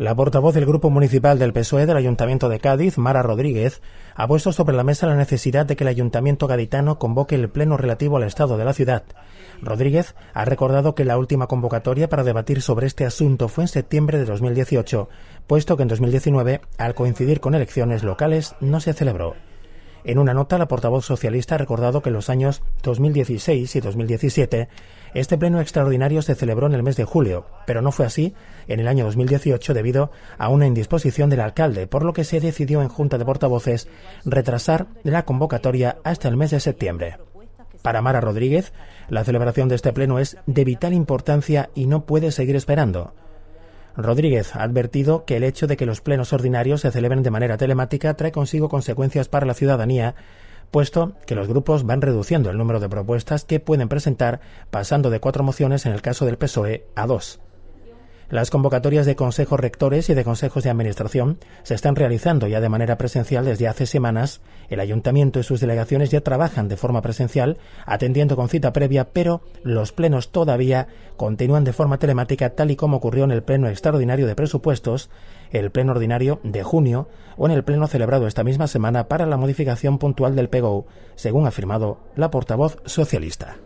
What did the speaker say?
La portavoz del Grupo Municipal del PSOE del Ayuntamiento de Cádiz, Mara Rodríguez, ha puesto sobre la mesa la necesidad de que el Ayuntamiento gaditano convoque el pleno relativo al estado de la ciudad. Rodríguez ha recordado que la última convocatoria para debatir sobre este asunto fue en septiembre de 2018, puesto que en 2019, al coincidir con elecciones locales, no se celebró. En una nota, la portavoz socialista ha recordado que en los años 2016 y 2017 este pleno extraordinario se celebró en el mes de julio, pero no fue así en el año 2018 debido a una indisposición del alcalde, por lo que se decidió en Junta de Portavoces retrasar la convocatoria hasta el mes de septiembre. Para Mara Rodríguez, la celebración de este pleno es de vital importancia y no puede seguir esperando. Rodríguez ha advertido que el hecho de que los plenos ordinarios se celebren de manera telemática trae consigo consecuencias para la ciudadanía, puesto que los grupos van reduciendo el número de propuestas que pueden presentar, pasando de cuatro mociones en el caso del PSOE a dos. Las convocatorias de consejos rectores y de consejos de administración se están realizando ya de manera presencial desde hace semanas. El ayuntamiento y sus delegaciones ya trabajan de forma presencial, atendiendo con cita previa, pero los plenos todavía continúan de forma telemática tal y como ocurrió en el pleno extraordinario de presupuestos, el pleno ordinario de junio o en el pleno celebrado esta misma semana para la modificación puntual del PGO, según ha afirmado la portavoz socialista.